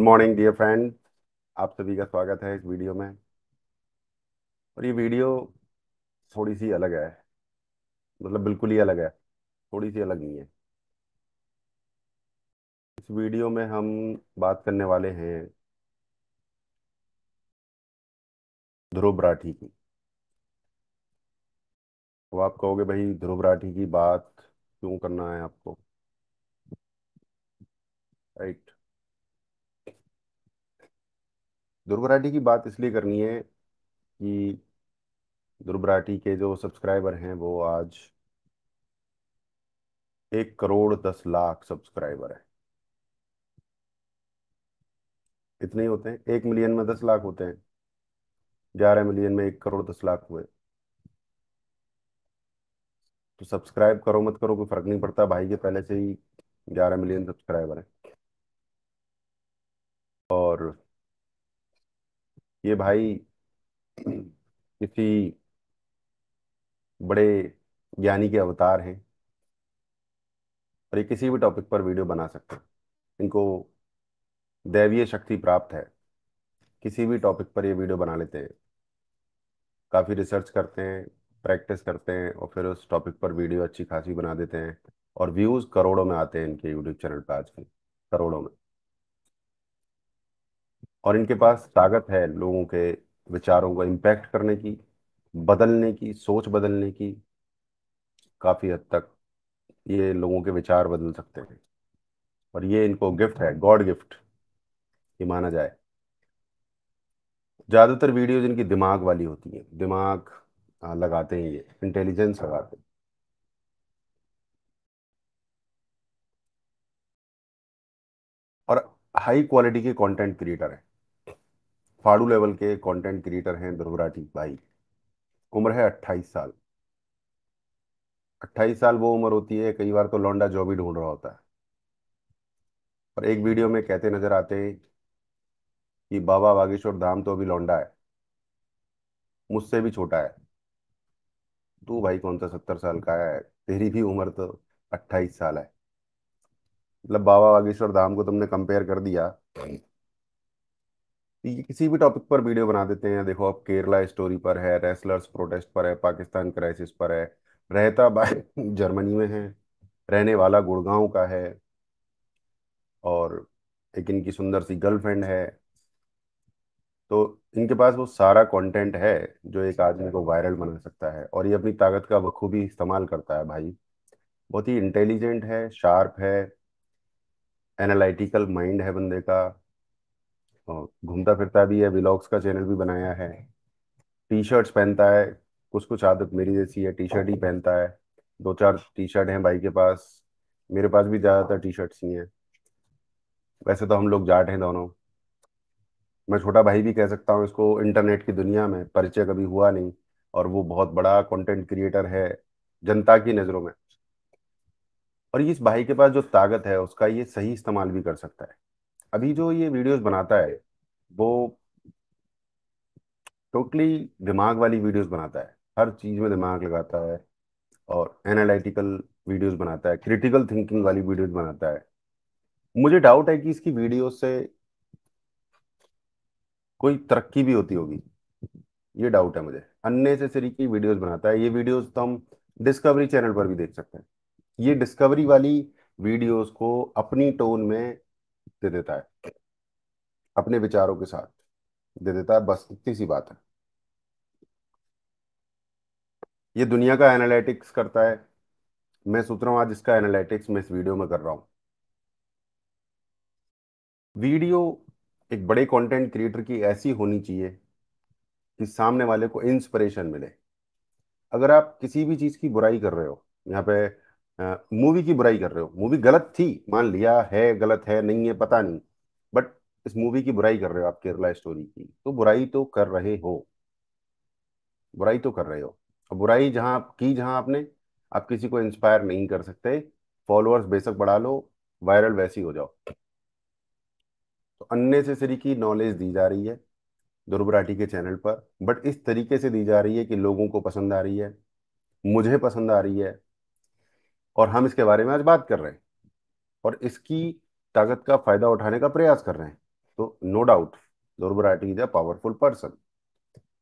Good morning dear friend आप सभी का स्वागत है इस वीडियो में और ये वीडियो थोड़ी सी अलग है मतलब बिल्कुल ही अलग है थोड़ी सी अलग नहीं है इस वीडियो में हम बात करने वाले हैं ध्रुव राठी की तो आप कहोगे भाई ध्रुव राठी की बात क्यों करना है आपको राइट right. ध्रुवराठी की बात इसलिए करनी है कि ध्रुवराठी के जो सब्सक्राइबर हैं वो आज एक करोड़ दस लाख सब्सक्राइबर है इतने ही होते हैं एक मिलियन में दस लाख होते हैं ग्यारह मिलियन में एक करोड़ दस लाख हुए तो सब्सक्राइब करो मत करो कोई फर्क नहीं पड़ता भाई के पहले से ही ग्यारह मिलियन सब्सक्राइबर हैं ये भाई किसी बड़े ज्ञानी के अवतार हैं और ये किसी भी टॉपिक पर वीडियो बना सकते हैं इनको दैवीय शक्ति प्राप्त है किसी भी टॉपिक पर ये वीडियो बना लेते हैं काफ़ी रिसर्च करते हैं प्रैक्टिस करते हैं और फिर उस टॉपिक पर वीडियो अच्छी खासी बना देते हैं और व्यूज़ करोड़ों में आते हैं इनके यूट्यूब चैनल पर आजकल करोड़ों में और इनके पास ताकत है लोगों के विचारों को इम्पैक्ट करने की बदलने की सोच बदलने की काफ़ी हद तक ये लोगों के विचार बदल सकते हैं और ये इनको गिफ्ट है गॉड गिफ्ट ये माना जाए ज़्यादातर वीडियोज इनकी दिमाग वाली होती है दिमाग लगाते हैं ये इंटेलिजेंस लगाते हैं और हाई क्वालिटी के कंटेंट क्रिएटर हैं फाड़ू लेवल के कंटेंट क्रिएटर हैं ध्रुव भाई उम्र है अट्ठाईस साल अट्ठाईस साल वो उम्र होती है कई बार तो लौंडा जॉब ही ढूंढ रहा होता है पर एक वीडियो में कहते नजर आते हैं कि बाबा बागेश्वर धाम तो अभी लौंडा है मुझसे भी छोटा है तू भाई कौन सा सत्तर साल का है तेरी भी उम्र तो अट्ठाईस साल है मतलब बाबा बागेश्वर धाम को तुमने कंपेयर कर दिया ये किसी भी टॉपिक पर वीडियो बना देते हैं देखो अब केरला स्टोरी पर है रेसलर्स प्रोटेस्ट पर है पाकिस्तान क्राइसिस पर है रहता बाय जर्मनी में है रहने वाला गुड़गांव का है और एक इनकी सुंदर सी गर्लफ्रेंड है तो इनके पास वो सारा कंटेंट है जो एक आदमी को वायरल बना सकता है और ये अपनी ताकत का बखूबी इस्तेमाल करता है भाई बहुत ही इंटेलिजेंट है शार्प है एनालिटिकल माइंड है बंदे का और घूमता फिरता भी है व्लॉग्स का चैनल भी बनाया है टी शर्ट्स पहनता है कुछ कुछ आदत मेरी जैसी है टी शर्ट ही पहनता है दो चार टी शर्ट हैं भाई के पास मेरे पास भी ज़्यादातर टी शर्ट्स ही हैं वैसे तो हम लोग जाट हैं दोनों मैं छोटा भाई भी कह सकता हूँ इसको इंटरनेट की दुनिया में परिचय कभी हुआ नहीं और वो बहुत बड़ा कंटेंट क्रिएटर है जनता की नज़रों में और इस भाई के पास जो ताकत है उसका ये सही इस्तेमाल भी कर सकता है अभी जो ये वीडियोस बनाता है वो टोटली दिमाग वाली वीडियोस बनाता है हर चीज़ में दिमाग लगाता है और एनालिटिकल वीडियोस बनाता है क्रिटिकल थिंकिंग वाली वीडियोस बनाता है मुझे डाउट है कि इसकी वीडियो से कोई तरक्की भी होती होगी ये डाउट है मुझे अननेसेसरी की वीडियोस बनाता है ये वीडियोस तो हम डिस्कवरी चैनल पर भी देख सकते हैं ये डिस्कवरी वाली वीडियोस को अपनी टोन में दे देता है अपने विचारों के साथ दे देता है बस इतनी सी बात है ये दुनिया का एनालिटिक्स करता है मैं सोच रहा हूं आज इसका एनालिटिक्स मैं इस वीडियो में कर रहा हूं वीडियो एक बड़े कंटेंट क्रिएटर की ऐसी होनी चाहिए कि सामने वाले को इंस्पिरेशन मिले अगर आप किसी भी चीज़ की बुराई कर रहे हो यहाँ पे मूवी की बुराई कर रहे हो मूवी गलत थी मान लिया है गलत है नहीं है पता नहीं बट इस मूवी की बुराई कर रहे हो आप केरला स्टोरी की तो बुराई तो कर रहे हो बुराई तो कर रहे हो बुराई जहां आप की जहां आपने आप किसी को इंस्पायर नहीं कर सकते फॉलोअर्स बेशक बढ़ा लो वायरल वैसी हो जाओ तो अननेसेसरी की नॉलेज दी जा रही है दुर्बराठी के चैनल पर बट इस तरीके से दी जा रही है कि लोगों को पसंद आ रही है मुझे पसंद आ रही है और हम इसके बारे में आज बात कर रहे हैं और इसकी ताकत का फायदा उठाने का प्रयास कर रहे हैं तो no doubt दुर्बराटी is a powerful person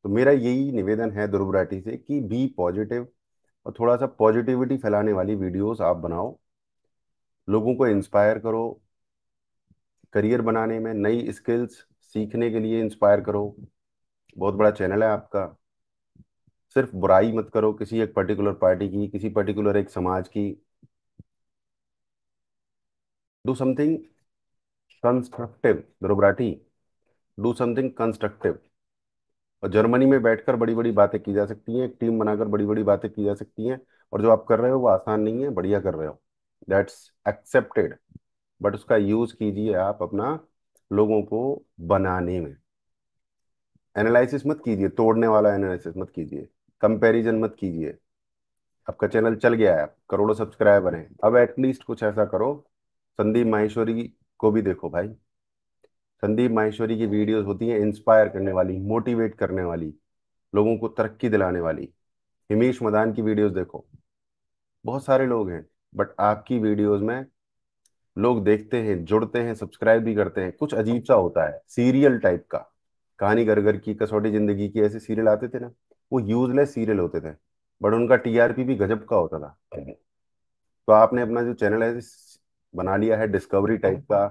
तो मेरा यही निवेदन है दुर्बराटी से कि बी पॉजिटिव और थोड़ा सा पॉजिटिविटी फैलाने वाली वीडियोस आप बनाओ लोगों को इंस्पायर करो करियर बनाने में नई स्किल्स सीखने के लिए इंस्पायर करो बहुत बड़ा चैनल है आपका सिर्फ बुराई मत करो किसी एक पर्टिकुलर पार्टी की किसी पर्टिकुलर एक समाज की do something constructive ध्रुवराठी do something constructive और जर्मनी में बैठकर बड़ी बड़ी बातें की जा सकती हैं एक टीम बनाकर बड़ी बड़ी बातें की जा सकती हैं और जो आप कर रहे हो वो आसान नहीं है बढ़िया कर रहे हो दैट्स एक्सेप्टेड बट उसका यूज कीजिए आप अपना लोगों को बनाने में एनालिसिस मत कीजिए तोड़ने वाला एनालिसिस मत कीजिए कंपैरिजन मत कीजिए आपका चैनल चल गया है करोड़ों सब्सक्राइबर हैं अब एटलीस्ट कुछ ऐसा करो संदीप माहेश्वरी को भी देखो भाई संदीप माहेश्वरी की वीडियोस होती हैं इंस्पायर करने वाली मोटिवेट करने वाली लोगों को तरक्की दिलाने वाली हिमेश मदान की वीडियोस देखो बहुत सारे लोग हैं बट आपकी वीडियोस में लोग देखते हैं जुड़ते हैं सब्सक्राइब भी करते हैं कुछ अजीब सा होता है सीरियल टाइप का कहानी घर घर की कसौटी जिंदगी की ऐसे सीरियल आते थे ना वो यूजलेस सीरियल होते थे बट उनका टीआरपी भी गजब का होता था तो आपने अपना जो चैनल है बना लिया है डिस्कवरी टाइप का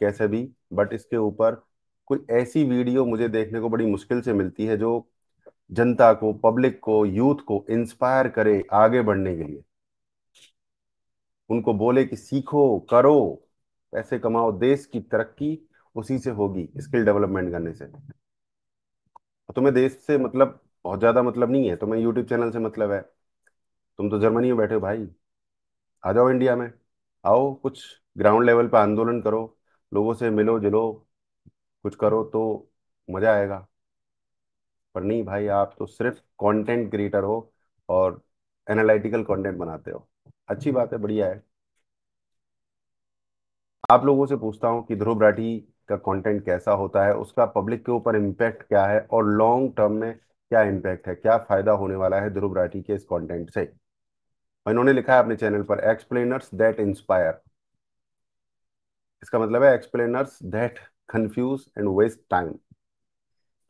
कैसे भी बट इसके ऊपर कोई ऐसी वीडियो मुझे देखने को बड़ी मुश्किल से मिलती है जो जनता को पब्लिक को यूथ को इंस्पायर करे आगे बढ़ने के लिए उनको बोले कि सीखो करो पैसे कमाओ देश की तरक्की उसी से होगी स्किल डेवलपमेंट करने से तो मैं देश से मतलब बहुत ज़्यादा मतलब नहीं है तो मैं यूट्यूब चैनल से मतलब है तुम तो जर्मनी में बैठे हो भाई आ जाओ इंडिया में आओ कुछ ग्राउंड लेवल पे आंदोलन करो लोगों से मिलो जुलो कुछ करो तो मज़ा आएगा पर नहीं भाई आप तो सिर्फ कंटेंट क्रिएटर हो और एनालिटिकल कंटेंट बनाते हो अच्छी बात है बढ़िया है आप लोगों से पूछता हूं कि ध्रुव राठी का कंटेंट कैसा होता है उसका पब्लिक के ऊपर इम्पैक्ट क्या है और लॉन्ग टर्म में क्या इम्पैक्ट है क्या फ़ायदा होने वाला है ध्रुव राठी के इस कॉन्टेंट से इन्होंने लिखा है अपने चैनल पर एक्सप्लेनर्स दैट इंस्पायर इसका मतलब है explainers that confuse and waste time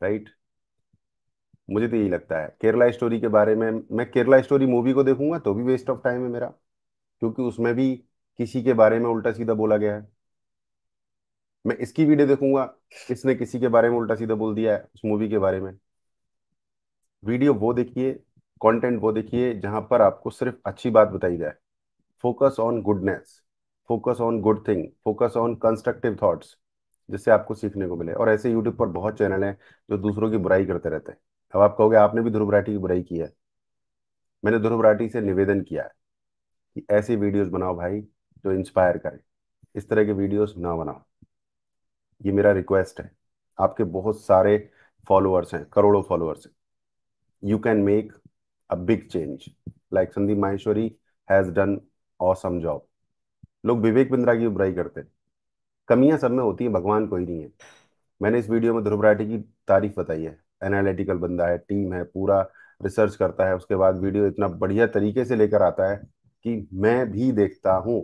right मुझे तो यही लगता है केरला स्टोरी के बारे में मैं केरला स्टोरी मूवी को देखूंगा तो भी वेस्ट ऑफ टाइम है मेरा क्योंकि उसमें भी किसी के बारे में उल्टा सीधा बोला गया है मैं इसकी वीडियो देखूंगा किसने किसी के बारे में उल्टा सीधा बोल दिया है उस मूवी के बारे में वीडियो वो देखिए कंटेंट वो देखिए जहां पर आपको सिर्फ अच्छी बात बताई जाए focus on goodness focus on good thing focus on constructive thoughts जिससे आपको सीखने को मिले और ऐसे यूट्यूब पर बहुत चैनल हैं जो दूसरों की बुराई करते रहते हैं अब आप कहोगे आपने भी ध्रुव राठी की बुराई की है मैंने ध्रुव राठी से निवेदन किया है कि ऐसी वीडियोज बनाओ भाई जो इंस्पायर करें इस तरह के वीडियोज ना बनाओ ये मेरा रिक्वेस्ट है आपके बहुत सारे फॉलोअर्स हैं करोड़ों फॉलोअर्स हैं you can make a big change like Sandeep Maheshwari has done awesome job लोग विवेक बिंद्रा की बुराई करते हैं कमियां सब में होती हैं भगवान कोई नहीं है मैंने इस वीडियो में ध्रुव राठी की तारीफ बताई है एनालिटिकल बंदा है टीम है पूरा रिसर्च करता है उसके बाद वीडियो इतना बढ़िया तरीके से लेकर आता है कि मैं भी देखता हूँ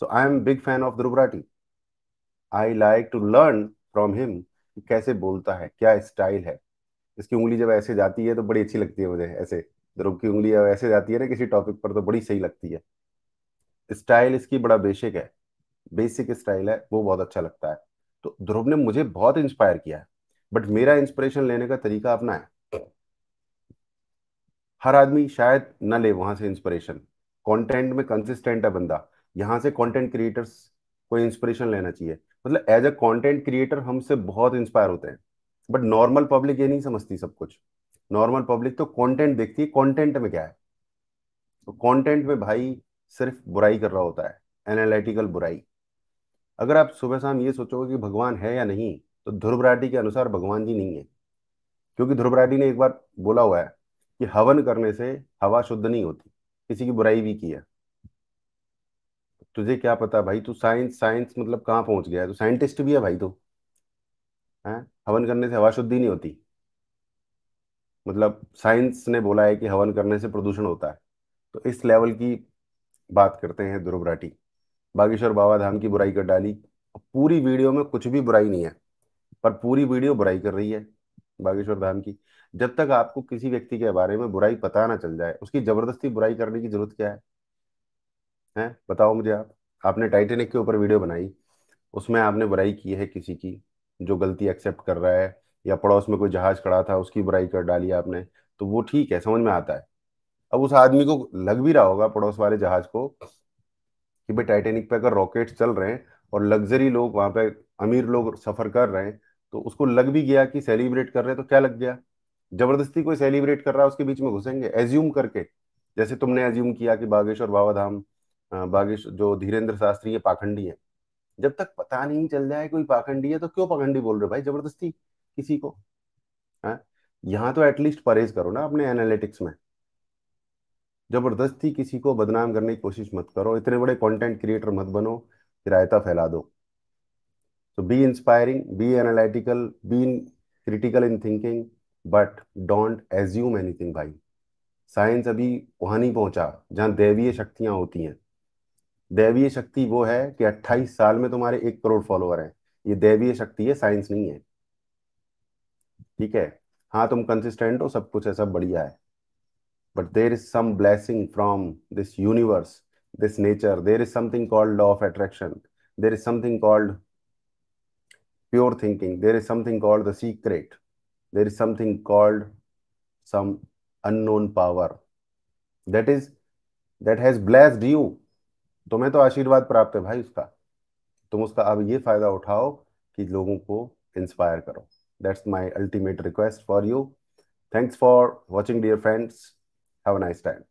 so I am big fan of Dhruv Rathee I like to learn from him कैसे बोलता है क्या स्टाइल है इसकी उंगली जब ऐसे जाती है तो बड़ी अच्छी लगती है मुझे ऐसे ध्रुव की उंगली जब ऐसे जाती है ना किसी टॉपिक पर तो बड़ी सही लगती है स्टाइल इसकी बड़ा बेसिक है बेसिक स्टाइल है वो बहुत अच्छा लगता है तो ध्रुव ने मुझे बहुत इंस्पायर किया है बट मेरा इंस्पिरेशन लेने का तरीका अपना है हर आदमी शायद ना ले वहां से इंस्पिरेशन कंटेंट में कंसिस्टेंट है बंदा यहाँ से कंटेंट क्रिएटर्स को इंस्पिरेशन लेना चाहिए मतलब एज अ कॉन्टेंट क्रिएटर हमसे बहुत इंस्पायर होते हैं बट नॉर्मल पब्लिक ये नहीं समझती सब कुछ नॉर्मल पब्लिक तो कॉन्टेंट देखती है कॉन्टेंट में क्या है तो में भाई सिर्फ बुराई कर रहा होता है एनालिटिकल बुराई अगर आप सुबह शाम ये सोचोगे कि भगवान है या नहीं तो ध्रुवराटी के अनुसार भगवान जी नहीं है क्योंकि ध्रुवराटी ने एक बार बोला हुआ है कि हवन करने से हवा शुद्ध नहीं होती किसी की बुराई भी की है तुझे क्या पता भाई तू साइंस साइंस मतलब कहाँ पहुंच गया है तू साइंटिस्ट भी है भाई तू हैं हवन करने से हवा शुद्धि नहीं होती मतलब साइंस ने बोला है कि हवन करने से प्रदूषण होता है तो इस लेवल की बात करते हैं ध्रुवराठी बागेश्वर बाबा धाम की बुराई कर डाली पूरी वीडियो में कुछ भी बुराई नहीं है पर पूरी वीडियो बुराई कर रही है बागेश्वर धाम की जब तक आपको किसी व्यक्ति के बारे में बुराई पता ना चल जाए उसकी जबरदस्ती बुराई करने की जरूरत क्या है हैं बताओ मुझे आप आपने टाइटेनिक के ऊपर वीडियो बनाई उसमें आपने बुराई की है किसी की जो गलती एक्सेप्ट कर रहा है या पड़ोस में कोई जहाज खड़ा था उसकी बुराई कर डाली आपने तो वो ठीक है समझ में आता है अब उस आदमी को लग भी रहा होगा पड़ोस वाले जहाज को कि भाई टाइटेनिक पे अगर रॉकेट चल रहे हैं और लग्जरी लोग वहां पे अमीर लोग सफर कर रहे हैं तो उसको लग भी गया कि सेलिब्रेट कर रहे हैं तो क्या लग गया जबरदस्ती कोई सेलिब्रेट कर रहा है उसके बीच में घुसेंगे एज्यूम करके जैसे तुमने एज्यूम किया कि बागेश्वर बाबा धाम हाँ, बागेश जो धीरेन्द्र शास्त्री है पाखंडी है जब तक पता नहीं चल जाए कोई पाखंडी है तो क्यों पाखंडी बोल रहे भाई जबरदस्ती किसी को है हाँ? यहाँ तो एटलीस्ट परहेज करो ना अपने एनालिटिक्स में जबरदस्ती किसी को बदनाम करने की कोशिश मत करो इतने बड़े कंटेंट क्रिएटर मत बनो किरायता फैला दो so be inspiring be analytical be critical in thinking but don't assume anything भाई साइंस अभी वहां नहीं पहुंचा जहां दैवीय शक्तियां होती हैं दैवीय शक्ति वो है कि 28 साल में तुम्हारे एक करोड़ फॉलोअर हैं ये दैवीय शक्ति है साइंस नहीं है ठीक है हाँ तुम कंसिस्टेंट हो सब कुछ है सब बढ़िया है but there is some blessing from this universe this nature there is something called law of attraction there is something called pure thinking there is something called the secret there is something called some unknown power that is that has blessed you तुम्हें तो आशीर्वाद प्राप्त है भाई उसका तुम उसका अब ये फायदा उठाओ कि लोगों को इंस्पायर करो that's my ultimate request for you thanks for watching dear friends have a nice time